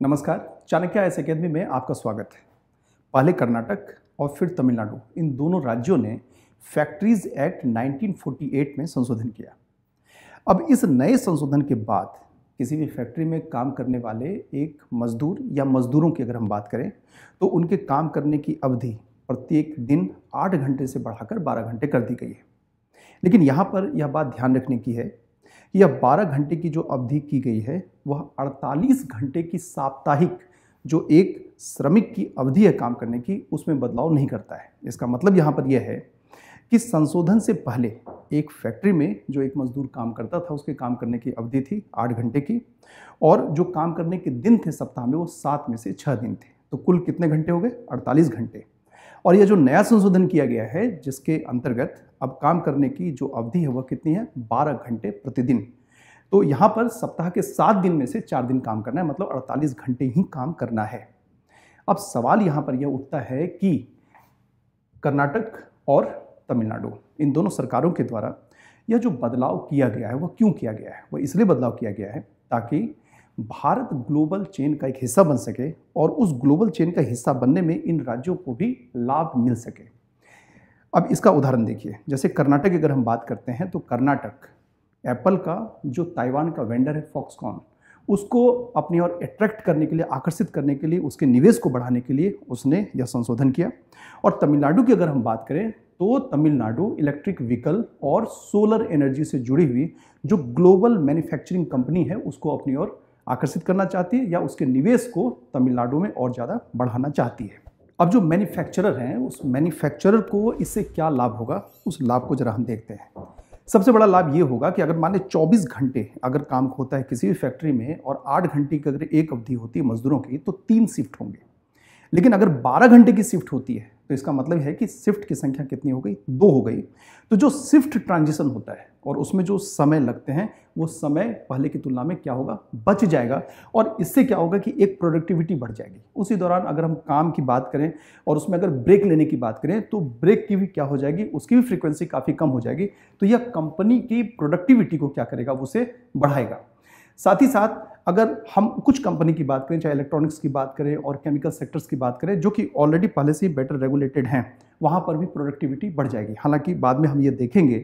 नमस्कार चाणक्य एस अकेदमी में आपका स्वागत है पहले कर्नाटक और फिर तमिलनाडु इन दोनों राज्यों ने फैक्ट्रीज एक्ट 1948 में संशोधन किया अब इस नए संशोधन के बाद किसी भी फैक्ट्री में काम करने वाले एक मजदूर या मजदूरों की अगर हम बात करें तो उनके काम करने की अवधि प्रत्येक दिन आठ घंटे से बढ़ाकर बारह घंटे कर दी गई है लेकिन यहाँ पर यह बात ध्यान रखने की है कि यह बारह घंटे की जो अवधि की गई है वह अड़तालीस घंटे की साप्ताहिक जो एक श्रमिक की अवधि है काम करने की उसमें बदलाव नहीं करता है इसका मतलब यहाँ पर यह है कि संशोधन से पहले एक फैक्ट्री में जो एक मजदूर काम करता था उसके काम करने की अवधि थी आठ घंटे की और जो काम करने के दिन थे सप्ताह में वो सात में से छः दिन थे तो कुल कितने घंटे हो गए अड़तालीस घंटे और ये जो नया संशोधन किया गया है जिसके अंतर्गत अब काम करने की जो अवधि है वह कितनी है बारह घंटे प्रतिदिन तो यहाँ पर सप्ताह के सात दिन में से चार दिन काम करना है मतलब अड़तालीस घंटे ही काम करना है अब सवाल यहाँ पर यह उठता है कि कर्नाटक और तमिलनाडु इन दोनों सरकारों के द्वारा यह जो बदलाव किया गया है वह क्यों किया गया है वह इसलिए बदलाव किया गया है ताकि भारत ग्लोबल चेन का एक हिस्सा बन सके और उस ग्लोबल चेन का हिस्सा बनने में इन राज्यों को भी लाभ मिल सके अब इसका उदाहरण देखिए जैसे कर्नाटक की अगर हम बात करते हैं तो कर्नाटक एप्पल का जो ताइवान का वेंडर है फॉक्सकॉन उसको अपनी ओर अट्रैक्ट करने के लिए आकर्षित करने के लिए उसके निवेश को बढ़ाने के लिए उसने यह संशोधन किया और तमिलनाडु की अगर हम बात करें तो तमिलनाडु इलेक्ट्रिक व्हीकल और सोलर एनर्जी से जुड़ी हुई जो ग्लोबल मैन्युफैक्चरिंग कंपनी है उसको अपनी ओर आकर्षित करना चाहती है या उसके निवेश को तमिलनाडु में और ज़्यादा बढ़ाना चाहती है अब जो मैन्युफैक्चरर हैं उस मैन्युफैक्चरर को इससे क्या लाभ होगा उस लाभ को ज़रा हम देखते हैं सबसे बड़ा लाभ ये होगा कि अगर मान लें चौबीस घंटे अगर काम होता है किसी भी फैक्ट्री में और आठ घंटे की अगर एक अवधि होती है मजदूरों की तो तीन शिफ्ट होंगे लेकिन अगर बारह घंटे की शिफ्ट होती है तो इसका मतलब है कि शिफ्ट की संख्या कितनी हो गई दो हो गई तो जो शिफ्ट ट्रांजिशन होता है और उसमें जो समय लगते हैं वो समय पहले की तुलना में क्या होगा बच जाएगा और इससे क्या होगा कि एक प्रोडक्टिविटी बढ़ जाएगी उसी दौरान अगर हम काम की बात करें और उसमें अगर ब्रेक लेने की बात करें तो ब्रेक की भी क्या हो जाएगी उसकी भी फ्रीक्वेंसी काफ़ी कम हो जाएगी तो यह कंपनी की प्रोडक्टिविटी को क्या करेगा उसे बढ़ाएगा साथ ही साथ अगर हम कुछ कंपनी की बात करें चाहे इलेक्ट्रॉनिक्स की बात करें और केमिकल सेक्टर्स की बात करें जो कि ऑलरेडी पहले से ही बेटर रेगुलेटेड हैं वहाँ पर भी प्रोडक्टिविटी बढ़ जाएगी हालांकि बाद में हम ये देखेंगे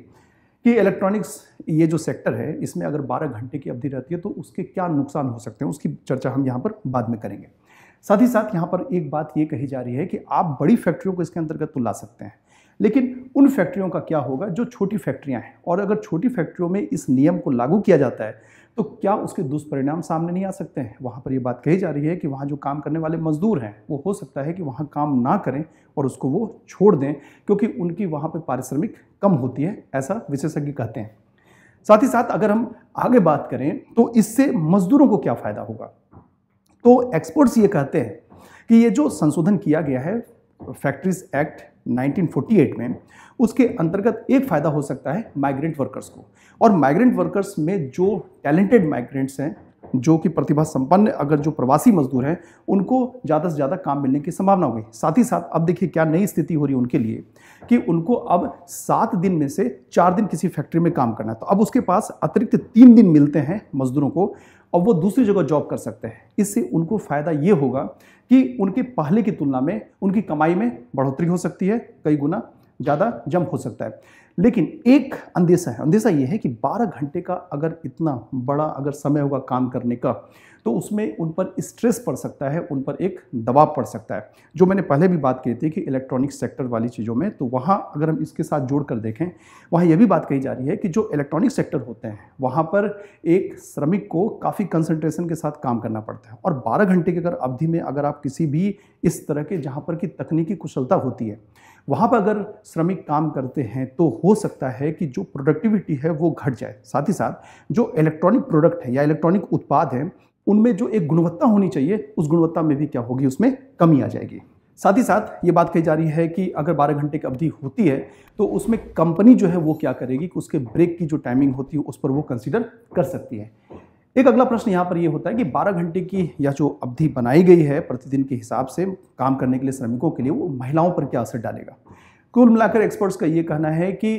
कि इलेक्ट्रॉनिक्स ये जो सेक्टर है इसमें अगर 12 घंटे की अवधि रहती है तो उसके क्या नुकसान हो सकते हैं उसकी चर्चा हम यहाँ पर बाद में करेंगे साथ ही साथ यहाँ पर एक बात ये कही जा रही है कि आप बड़ी फैक्ट्रियों को इसके अंतर्गत तो ला सकते हैं लेकिन उन फैक्ट्रियों का क्या होगा जो छोटी फैक्ट्रियाँ हैं और अगर छोटी फैक्ट्रियों में इस नियम को लागू किया जाता है तो क्या उसके दुष्परिणाम सामने नहीं आ सकते हैं वहाँ पर ये बात कही जा रही है कि वहाँ जो काम करने वाले मजदूर हैं वो हो सकता है कि वहाँ काम ना करें और उसको वो छोड़ दें क्योंकि उनकी वहाँ पर पारिश्रमिक कम होती है ऐसा विशेषज्ञ कहते हैं साथ ही साथ अगर हम आगे बात करें तो इससे मजदूरों को क्या फ़ायदा होगा तो एक्सपर्ट्स ये कहते हैं कि ये जो संशोधन किया गया है फैक्ट्रीज एक्ट 1948 में उसके अंतर्गत एक फ़ायदा हो सकता है माइग्रेंट वर्कर्स को और माइग्रेंट वर्कर्स में जो टैलेंटेड माइग्रेंट्स हैं जो कि प्रतिभा संपन्न अगर जो प्रवासी मजदूर हैं उनको ज़्यादा से ज़्यादा काम मिलने की संभावना होगी साथ ही साथ अब देखिए क्या नई स्थिति हो रही है उनके लिए कि उनको अब सात दिन में से चार दिन किसी फैक्ट्री में काम करना है तो अब उसके पास अतिरिक्त तीन दिन मिलते हैं मजदूरों को और वो दूसरी जगह जॉब कर सकते हैं इससे उनको फ़ायदा ये होगा कि उनके पहले की तुलना में उनकी कमाई में बढ़ोतरी हो सकती है कई गुना ज़्यादा जम हो सकता है लेकिन एक अंदेशा है अंदेशा ये है कि 12 घंटे का अगर इतना बड़ा अगर समय होगा काम करने का तो उसमें उन पर स्ट्रेस पड़ सकता है उन पर एक दबाव पड़ सकता है जो मैंने पहले भी बात की थी कि इलेक्ट्रॉनिक सेक्टर वाली चीज़ों में तो वहाँ अगर हम इसके साथ जोड़ कर देखें वहाँ यह भी बात कही जा रही है कि जो इलेक्ट्रॉनिक सेक्टर होते हैं वहाँ पर एक श्रमिक को काफ़ी कंसनट्रेशन के साथ काम करना पड़ता है और बारह घंटे की अगर अवधि में अगर आप किसी भी इस तरह के जहाँ पर कि तकनीकी कुशलता होती है वहाँ पर अगर श्रमिक काम करते हैं तो हो सकता है कि जो प्रोडक्टिविटी है वो घट जाए साथ ही साथ जो इलेक्ट्रॉनिक प्रोडक्ट है या इलेक्ट्रॉनिक उत्पाद हैं उनमें जो एक गुणवत्ता होनी चाहिए उस गुणवत्ता में भी क्या होगी उसमें कमी आ जाएगी साथ ही साथ ये बात कही जा रही है कि अगर 12 घंटे की अवधि होती है तो उसमें कंपनी जो है वो क्या करेगी कि उसके ब्रेक की जो टाइमिंग होती है उस पर वो कंसिडर कर सकती है एक अगला प्रश्न यहाँ पर ये यह होता है कि 12 घंटे की या जो अवधि बनाई गई है प्रतिदिन के हिसाब से काम करने के लिए श्रमिकों के लिए वो महिलाओं पर क्या असर डालेगा कुल मिलाकर एक्सपर्ट्स का ये कहना है कि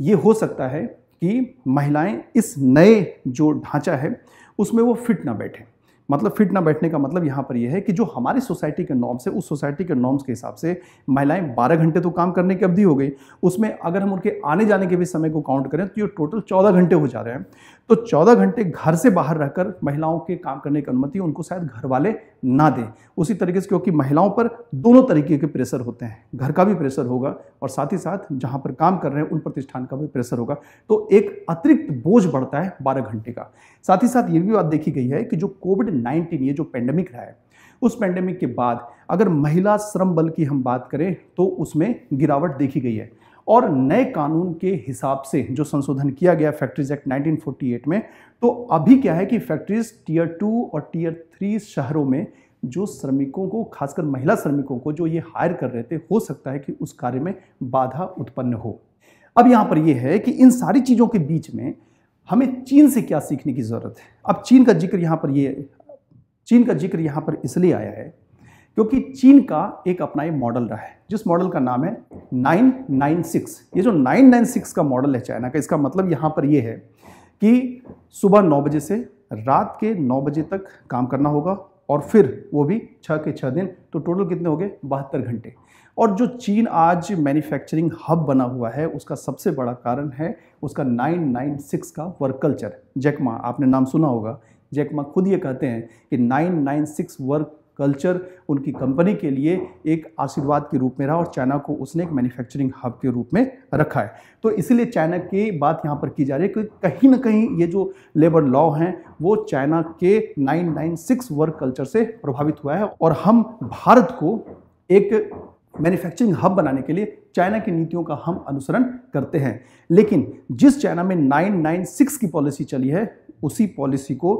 ये हो सकता है कि महिलाएं इस नए जो ढांचा है उसमें वो फिट ना बैठें मतलब फिट ना बैठने का मतलब यहाँ पर यह है कि जो हमारी सोसाइटी के नॉर्म्स है उस सोसाइटी के नॉर्म्स के हिसाब से महिलाएं 12 घंटे तो काम करने की अवधि हो गई उसमें अगर हम उनके आने जाने के भी समय को काउंट करें तो ये टोटल 14 घंटे हो जा रहे हैं तो 14 घंटे घर से बाहर रहकर महिलाओं के काम करने की अनुमति उनको शायद घर वाले ना दें उसी तरीके से क्योंकि महिलाओं पर दोनों तरीके के प्रेशर होते हैं घर का भी प्रेशर होगा और साथ ही साथ जहां पर काम कर रहे हैं उन प्रतिष्ठान का भी प्रेशर होगा तो एक अतिरिक्त बोझ बढ़ता है बारह घंटे का साथ ही साथ ये भी बात देखी गई है कि जो कोविड नाइन्टीन ये जो पेंडेमिक रहा है उस पेंडेमिक के बाद अगर महिला श्रम बल की हम बात करें तो उसमें गिरावट देखी गई है और नए कानून के हिसाब से जो संशोधन किया गया फैक्ट्रीज एक्ट 1948 में तो अभी क्या है कि फैक्ट्रीज टीयर टू और टीयर थ्री शहरों में जो श्रमिकों को खासकर महिला श्रमिकों को जो ये हायर कर रहे थे हो सकता है कि उस कार्य में बाधा उत्पन्न हो अब यहाँ पर यह है कि इन सारी चीज़ों के बीच में हमें चीन से क्या सीखने की ज़रूरत है अब चीन का जिक्र यहाँ पर ये चीन का जिक्र यहाँ पर इसलिए आया है क्योंकि चीन का एक अपना ये मॉडल रहा है जिस मॉडल का नाम है 996 ये जो 996 का मॉडल है चाइना का इसका मतलब यहाँ पर ये है कि सुबह नौ बजे से रात के नौ बजे तक काम करना होगा और फिर वो भी छः के छः दिन तो टोटल कितने हो गए बहत्तर घंटे और जो चीन आज मैन्युफैक्चरिंग हब बना हुआ है उसका सबसे बड़ा कारण है उसका 996 का वर्क कल्चर जैकमा आपने नाम सुना होगा जैकमा खुद ये कहते हैं कि 996 वर्क कल्चर उनकी कंपनी के लिए एक आशीर्वाद के रूप में रहा और चाइना को उसने एक मैन्युफैक्चरिंग हब के रूप में रखा है तो इसलिए चाइना की बात यहाँ पर की जा रही है कि कहीं ना कहीं ये जो लेबर लॉ हैं वो चाइना के 996 वर्क कल्चर से प्रभावित हुआ है और हम भारत को एक मैन्युफैक्चरिंग हब बनाने के लिए चाइना की नीतियों का हम अनुसरण करते हैं लेकिन जिस चाइना में 996 की पॉलिसी चली है उसी पॉलिसी को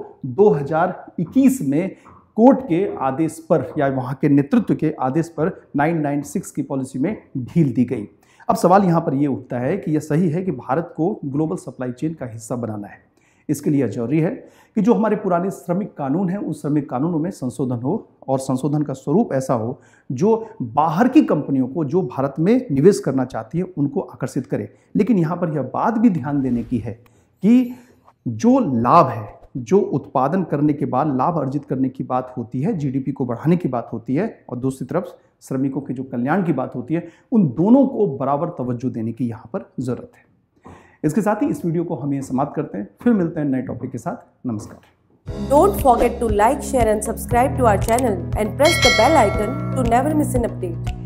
2021 में कोर्ट के आदेश पर या वहाँ के नेतृत्व के आदेश पर 996 की पॉलिसी में ढील दी गई अब सवाल यहाँ पर ये उठता है कि यह सही है कि भारत को ग्लोबल सप्लाई चेन का हिस्सा बनाना है इसके लिए जरूरी है कि जो हमारे पुराने श्रमिक कानून हैं उन श्रमिक कानूनों में संशोधन हो और संशोधन का स्वरूप ऐसा हो जो बाहर की कंपनियों को जो भारत में निवेश करना चाहती है उनको आकर्षित करे लेकिन यहाँ पर यह बात भी ध्यान देने की है कि जो लाभ है जो उत्पादन करने के बाद लाभ अर्जित करने की बात होती है जीडीपी को बढ़ाने की बात होती है और दूसरी तरफ श्रमिकों के जो कल्याण की बात होती है उन दोनों को बराबर तवज्जो देने की यहाँ पर ज़रूरत है इसके साथ ही इस वीडियो को हम ये समाप्त करते हैं फिर मिलते हैं नए टॉपिक के साथ नमस्कार don't forget to like share and subscribe to our channel and press the bell icon to never miss an update